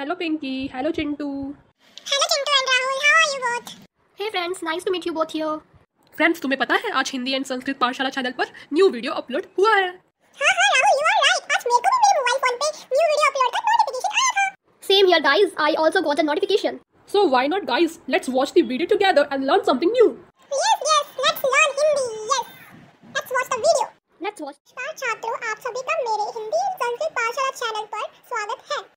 hello Pinky hello Chintu hello Chintu and Rahul how are you both hey friends nice to meet you both here friends तुम्हें पता है आज Hindi and Sanskrit पाठशाला channel पर new video upload हुआ है हां हां राहुल यू आर राइट आज मेरे को भी मेरे मोबाइल फोन पे न्यू वीडियो अपलोड का नोटिफिकेशन आया था same here guys I also got a notification so why not guys let's watch the video together and learn something new yes yes let's learn Hindi yes let's watch the video let's watch छात्रों आप सभी का मेरे Hindi and Sanskrit पाठशाला channel पर स्वागत है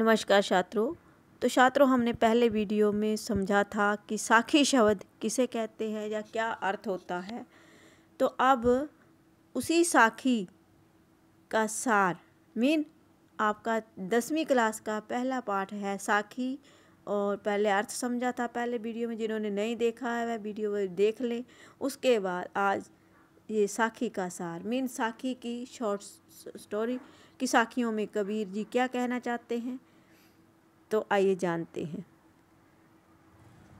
नमस्कार छात्रों तो छात्रों हमने पहले वीडियो में समझा था कि साखी शब्द किसे कहते हैं या क्या अर्थ होता है तो अब उसी साखी का सार मीन आपका दसवीं क्लास का पहला पाठ है साखी और पहले अर्थ समझा था पहले वीडियो में जिन्होंने नहीं देखा है वह वीडियो वह देख लें उसके बाद आज ये साखी का सार मीन साखी की शॉर्ट स्टोरी कि साखियों में कबीर जी क्या कहना चाहते हैं तो आइए जानते हैं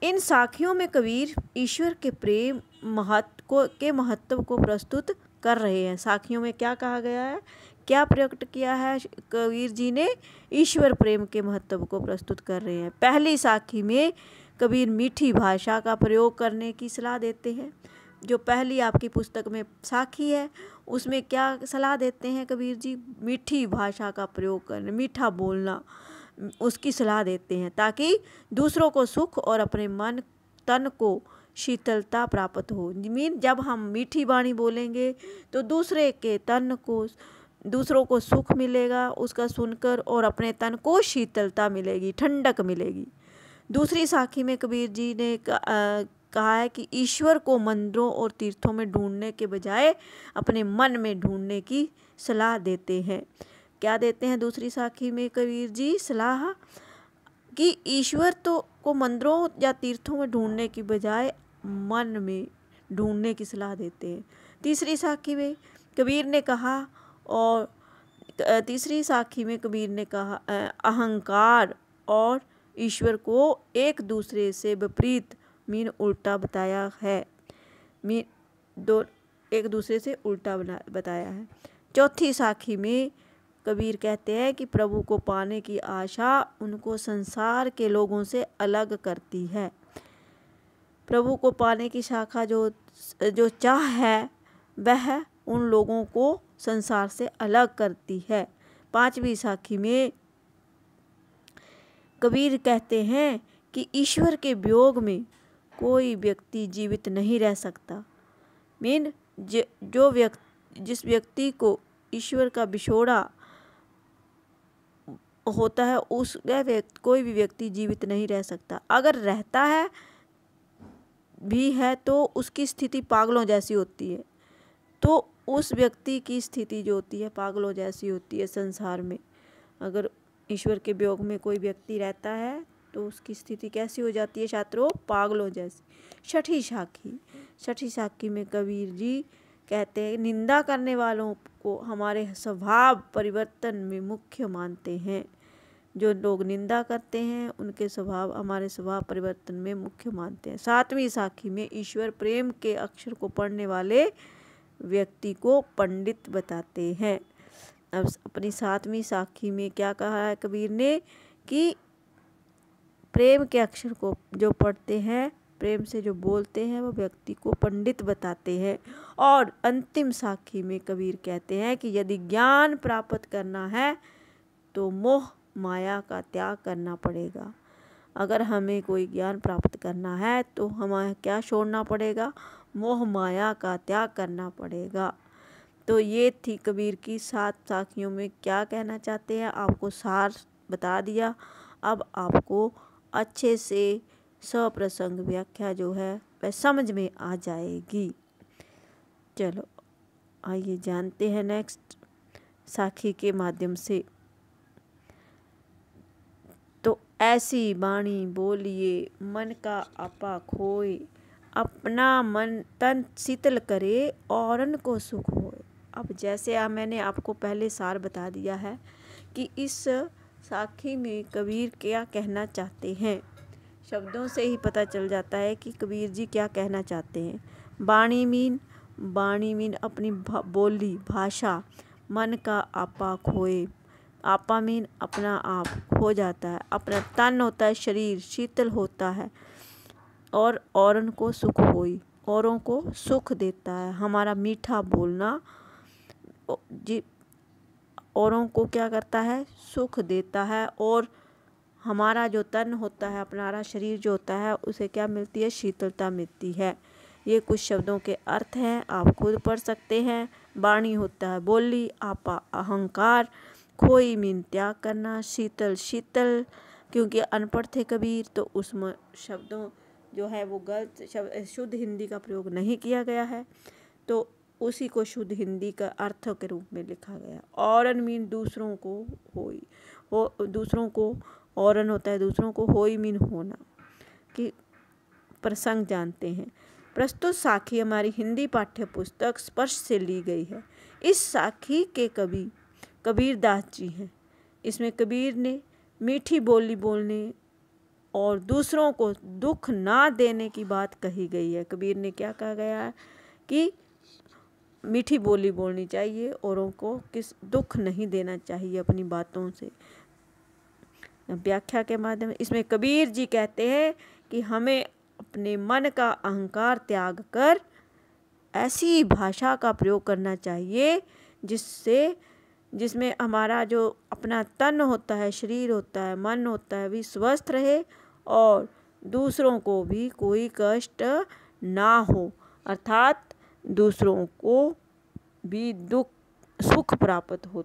इन साखियों में कबीर ईश्वर के प्रेम महत्व को के महत्व को प्रस्तुत कर रहे हैं साखियों में क्या कहा गया है क्या प्रकट किया है कबीर जी ने ईश्वर प्रेम के महत्व को प्रस्तुत कर रहे हैं पहली साखी में कबीर मीठी भाषा का प्रयोग करने की सलाह देते हैं जो पहली आपकी पुस्तक में साखी है उसमें क्या सलाह देते हैं कबीर जी मीठी भाषा का प्रयोग करना मीठा बोलना उसकी सलाह देते हैं ताकि दूसरों को सुख और अपने मन तन को शीतलता प्राप्त हो मीन जब हम मीठी वाणी बोलेंगे तो दूसरे के तन को दूसरों को सुख मिलेगा उसका सुनकर और अपने तन को शीतलता मिलेगी ठंडक मिलेगी दूसरी साखी में कबीर जी ने कहा है कि ईश्वर को मंदिरों और तीर्थों में ढूंढने के बजाय अपने मन में ढूंढने की सलाह देते हैं क्या देते हैं दूसरी साखी में कबीर जी सलाह कि ईश्वर तो को मंदिरों या तीर्थों में ढूंढने की बजाय मन में ढूंढने की सलाह देते हैं तीसरी साखी में कबीर ने कहा और तीसरी साखी में कबीर ने कहा अहंकार और ईश्वर को एक दूसरे से विपरीत मीन उल्टा बताया है मीन दो एक दूसरे से उल्टा बना बताया है चौथी साखी में कबीर कहते हैं कि प्रभु को पाने की आशा उनको संसार के लोगों से अलग करती है प्रभु को पाने की शाखा जो जो चाह है वह उन लोगों को संसार से अलग करती है पांचवी साखी में कबीर कहते हैं कि ईश्वर के वियोग में कोई व्यक्ति जीवित नहीं रह सकता मीन जो व्यक्ति जिस व्यक्ति को ईश्वर का बिछोड़ा होता है उस व्यक्ति कोई भी व्यक्ति जीवित नहीं रह सकता अगर रहता है भी है तो उसकी स्थिति पागलों जैसी होती है तो उस व्यक्ति की स्थिति जो होती है पागलों जैसी होती है संसार में अगर ईश्वर के वियोग में कोई व्यक्ति रहता है तो उसकी स्थिति कैसी हो जाती है छात्रों पागलों जैसी छठी शाखी छठी शाखी में कबीर जी कहते हैं निंदा करने वालों को हमारे स्वभाव परिवर्तन में मुख्य मानते हैं जो लोग निंदा करते हैं उनके स्वभाव हमारे स्वभाव परिवर्तन में मुख्य मानते हैं सातवीं साखी में ईश्वर प्रेम के अक्षर को पढ़ने वाले व्यक्ति को पंडित बताते हैं अब अपनी सातवीं साखी में क्या कहा है कबीर ने कि प्रेम के अक्षर को जो पढ़ते हैं प्रेम से जो बोलते हैं वो व्यक्ति को पंडित बताते हैं और अंतिम साखी में कबीर कहते हैं कि यदि ज्ञान प्राप्त करना है तो मोह माया का त्याग करना पड़ेगा अगर हमें कोई ज्ञान प्राप्त करना है तो हमें क्या छोड़ना पड़ेगा मोह माया का त्याग करना पड़ेगा तो ये थी कबीर की सात साखियों में क्या कहना चाहते हैं आपको सार बता दिया अब आपको अच्छे से सप्रसंग व्याख्या जो है वह समझ में आ जाएगी चलो आइए जानते हैं नेक्स्ट साखी के माध्यम से ऐसी बाणी बोलिए मन का आपा खोए अपना मन तन शीतल करे औरन को सुख होए अब जैसे आ, मैंने आपको पहले सार बता दिया है कि इस साखी में कबीर क्या कहना चाहते हैं शब्दों से ही पता चल जाता है कि कबीर जी क्या कहना चाहते हैं बाणी मीन बाणी मीन अपनी भा, बोली भाषा मन का आपा खोए आपा मीन अपना आप हो जाता है अपना तन होता है शरीर शीतल होता है और औरन को सुख होई औरों को सुख देता है हमारा मीठा बोलना जी औरों को क्या करता है सुख देता है और हमारा जो तन होता है अपनारा शरीर जो होता है उसे क्या मिलती है शीतलता मिलती है ये कुछ शब्दों के अर्थ हैं आप खुद पढ़ सकते हैं वाणी होता है बोली आपा अहंकार खोई मीन त्याग करना शीतल शीतल क्योंकि अनपढ़ थे कबीर तो उसमें शब्दों जो है वो गलत शब्द शुद्ध हिंदी का प्रयोग नहीं किया गया है तो उसी को शुद्ध हिंदी का अर्थ के रूप में लिखा गया और मीन दूसरों को हो दूसरों को औरन होता है दूसरों को होई मीन होना कि प्रसंग जानते हैं प्रस्तुत साखी हमारी हिंदी पाठ्य पुस्तक स्पर्श से ली गई है इस साखी के कवि कबीर दास जी हैं इसमें कबीर ने मीठी बोली बोलने और दूसरों को दुख ना देने की बात कही गई है कबीर ने क्या कहा गया है कि मीठी बोली बोलनी चाहिए औरों को किस दुख नहीं देना चाहिए अपनी बातों से व्याख्या के माध्यम इसमें कबीर जी कहते हैं कि हमें अपने मन का अहंकार त्याग कर ऐसी भाषा का प्रयोग करना चाहिए जिससे जिसमें हमारा जो अपना तन होता है शरीर होता है मन होता है भी स्वस्थ रहे और दूसरों को भी कोई कष्ट ना हो अर्थात दूसरों को भी दुख सुख प्राप्त हो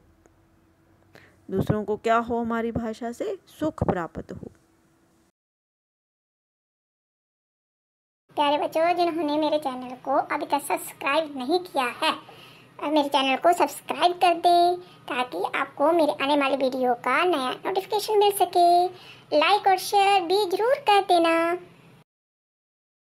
दूसरों को क्या हो हमारी भाषा से सुख प्राप्त हो प्यारे बच्चों जिन्होंने मेरे चैनल को अभी तक सब्सक्राइब नहीं किया है और मेरे चैनल को सब्सक्राइब कर दें ताकि आपको मेरे आने वाले वीडियो का नया नोटिफिकेशन मिल सके लाइक और शेयर भी ज़रूर कर देना